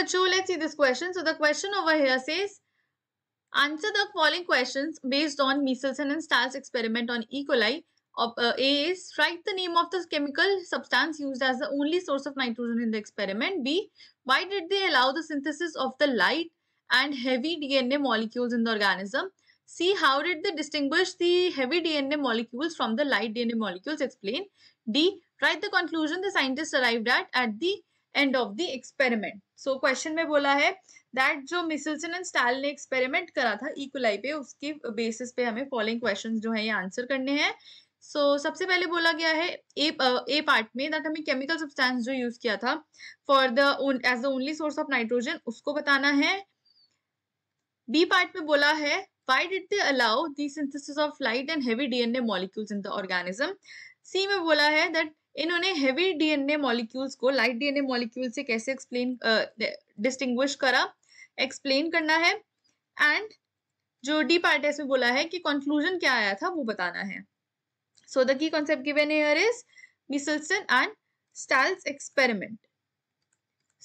बच्चों let's see this question. So the question over here says, answer the following questions based on Meselson and Stahl's experiment on E. coli. Of, uh, A is write the name of the chemical substance used as the only source of nitrogen in the experiment. B. Why did they allow the synthesis of the light and heavy DNA molecules in the organism? C. How did they distinguish the heavy DNA molecules from the light DNA molecules? Explain. D. Write the conclusion the scientists arrived at at the end of the experiment so question में बोला है that जो Meselson and Stahl ने experiment करा था E coli पे उसके basis पे हमें फॉलोइंग क्वेश्चन जो है ये आंसर करने हैं सो so, सबसे पहले बोला गया है ए ए पार्ट में दैट हमें केमिकल सब्सटेंस जो यूज किया था for the as the only source of nitrogen उसको बताना है बी पार्ट में बोला है why did they allow the synthesis of light and heavy DNA molecules in the organism C में बोला है दैट इन्होंने हेवी डीएनए मॉलिक्यूल्स को लाइट डीएनए मॉलिक्यूल से कैसे एक्सप्लेन डिस्टिंग्विश करा एक्सप्लेन करना है एंड जो डी पार्ट में बोला है कि कंक्लूजन क्या आया था वो बताना है so the key concept given here is Meselson and Stahl's experiment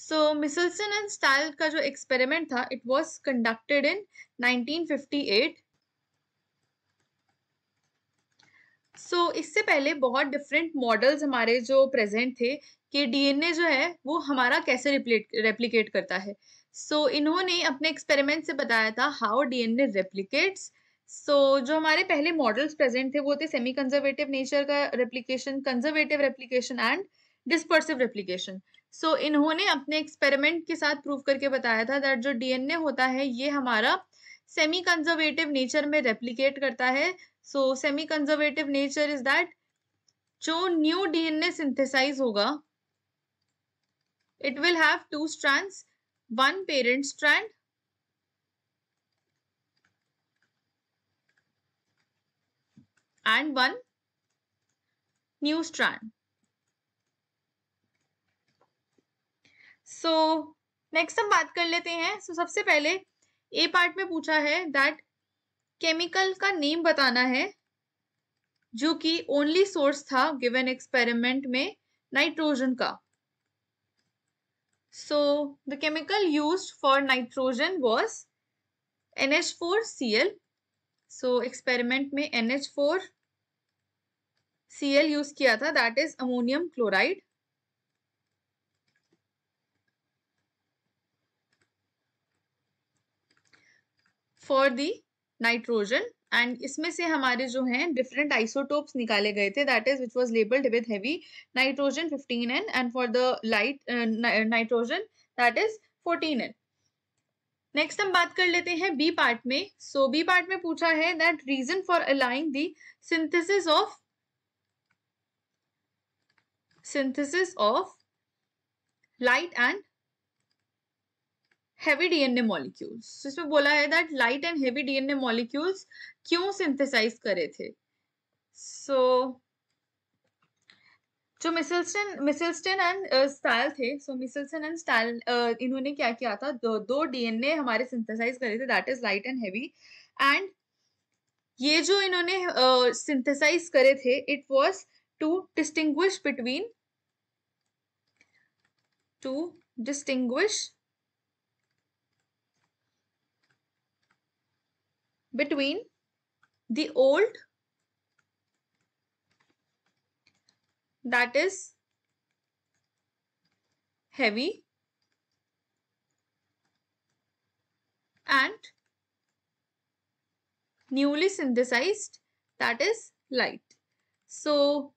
so Meselson and Stahl का जो एक्सपेरिमेंट था it was conducted in nineteen so so, इससे पहले बहुत डिफरेंट मॉडल्स हमारे जो प्रेजेंट थे कि डीएनए जो है वो हमारा कैसे रेप्लीकेट करता है सो so, इन्होंने अपने एक्सपेरिमेंट से बताया था हाउ डीएनए रेप्लीकेट्स सो जो हमारे पहले मॉडल्स प्रेजेंट थे वो थे सेमी कंजर्वेटिव नेचर का replication conservative replication and dispersive replication so इन्होंने अपने एक्सपेरिमेंट के साथ प्रूव करके बताया था दैट जो डीएनए होता है ये हमारा सेमी कंजर्वेटिव नेचर में रेप्लीकेट करता है so semi conservative nature is that जो न्यू डीएनए सिंथेसाइज होगा it will have two strands one parent strand and one new strand so next हम बात कर लेते हैं सो so, सबसे पहले ए पार्ट में पूछा है दैट केमिकल का नेम बताना है जो कि ओनली सोर्स था गिवन एक्सपेरिमेंट में नाइट्रोजन का so the chemical use for nitrogen was N H four C L so experiment में N H four C L use किया था that is ammonium chloride for the nitrogen and इसमें से हमारे जो हैं डिफरेंट आइसोटोप्स निकाले गए थे that is which was labelled with heavy nitrogen fifteen N and for the light nitrogen that is fourteen N next हम बात कर लेते हैं बी पार्ट में सो बी पार्ट में पूछा है that reason for allowing the synthesis of synthesis of light and heavy DNA molecules इसमें बोला है that light and heavy DNA molecules क्यों सिंथेसाइज करे थे सो so, जो मिसल्सन मिसल्सन एंड स्टाइल थे सो मिसल्सन एंड स्टाइल इन्होंने क्या किया था दो, दो डीएनए हमारे सिंथेसाइज करे थे that is light and heavy and ये जो इन्होंने सिंथेसाइज uh, करे थे it was to distinguish between two distinguish between the old that is heavy and newly synthesized that is light. So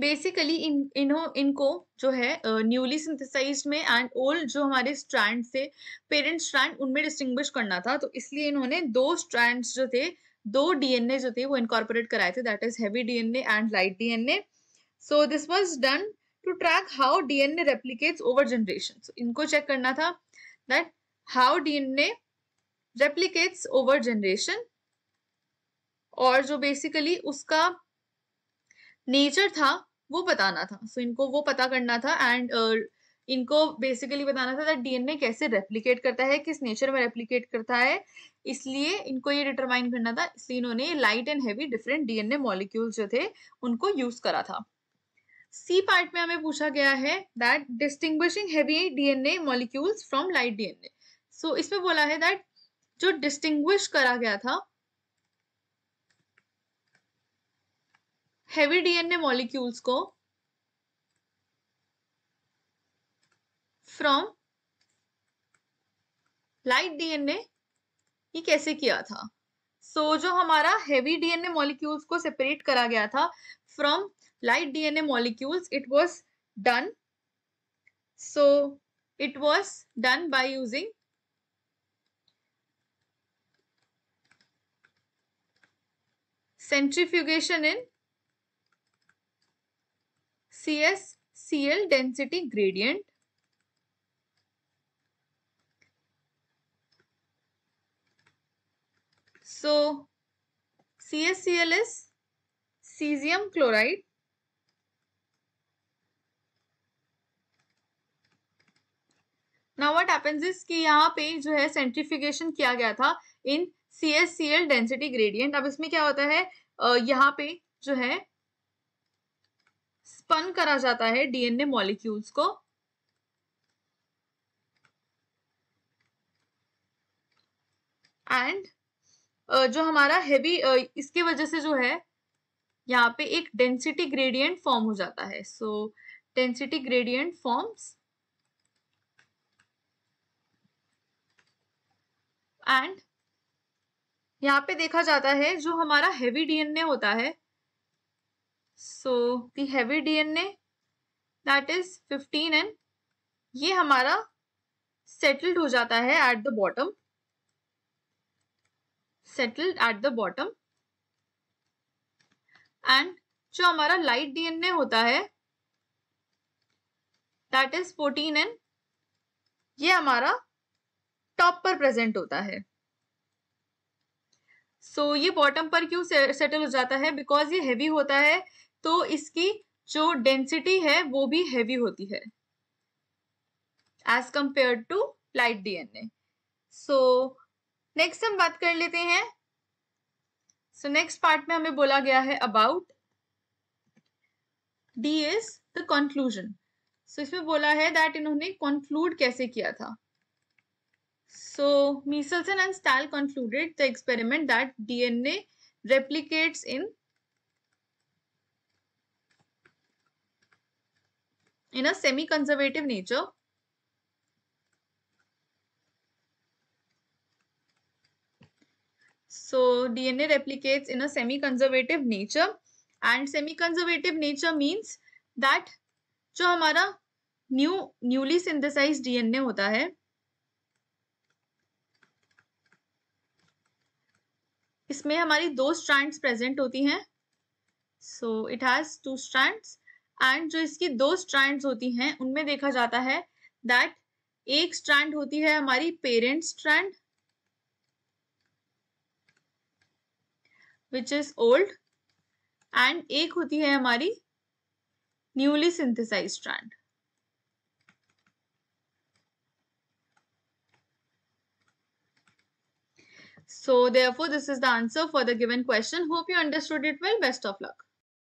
basically इन इन्हों इनको जो है न्यूली सिंथेसाइज में एंड ओल्ड जो हमारे स्ट्रैंड थे पेरेंट स्ट्रैंड उनमें डिस्टिंग्विश करना था तो इसलिए इन्होंने दो स्ट्रैंड जो थे दो डीएनए जो थे वो इनकॉर्पोरेट कराए थे that is heavy DNA and light DNA so this was done to track how DNA replicates over generation सो इनको चेक करना था that how DNA replicates over generation और जो बेसिकली उसका नेचर था वो बताना था सो so, इनको वो पता करना था एंड uh, इनको बेसिकली बताना था दैट डीएनए कैसे रेप्लिकेट करता है किस नेचर में रेप्लिकेट करता है इसलिए इनको ये डिटरमाइन करना था इसलिए इन्होंने light and heavy different DNA molecule जो थे उनको यूज करा था सी पार्ट में हमें पूछा गया है that distinguishing heavy DNA molecules from light DNA so इसमें बोला है दैट जो डिस्टिंग्विश करा गया था हैवी डीएनए मॉलिक्यूल्स को फ्रॉम लाइट डीएनए ये कैसे किया था सो so, जो हमारा हैवी डीएनए मॉलिक्यूल्स को सेपरेट करा गया था from light DNA molecules it was done so it was done by using centrifugation in C S C L density gradient So CaCl is cesium chloride. Now what happens is कि यहाँ पे जो है centrification किया गया था in C S C L density gradient अब इसमें क्या होता है यहाँ पे जो है स्पन करा जाता है डीएनए मॉलिक्यूल्स को एंड जो हमारा हैवी इसके वजह से जो है यहाँ पे एक डेंसिटी ग्रेडियंट फॉर्म हो जाता है so density gradient forms and यहाँ पे देखा जाता है जो हमारा हैवी डीएनए होता है so the heavy D N A that is fifteen N ये हमारा सेटल्ड हो जाता है at the bottom settled at the bottom and जो हमारा लाइट डी एन ए होता है दैट इज फोर्टीन एन ये हमारा टॉप पर प्रेजेंट होता है सो so, ये बॉटम पर क्यों सेटल हो जाता है बिकॉज ये हैवी होता है तो इसकी जो डेंसिटी है वो भी हैवी होती है as compare to light DNA so next हम बात कर लेते हैं सो नेक्स्ट पार्ट में हमें बोला गया है about D is the conclusion so इसमें बोला है दैट इन्होंने कंक्लूड कैसे किया था so Meselson and Stahl concluded the experiment that DNA replicates in in a semi-conservative nature. So DNA replicates in a semi-conservative nature and semi-conservative nature means that jo hamara new newly synthesized dna hota hai इसमें हमारी दो strands present होती हैं so it has two strands and जो इसकी दो strand होती हैं उनमें देखा जाता है दैट एक स्ट्रैंड होती है हमारी parent strand which is old and एक होती है हमारी newly synthesize strand So therefore, this is the answer for the given question. Hope you understood it well. Best of luck.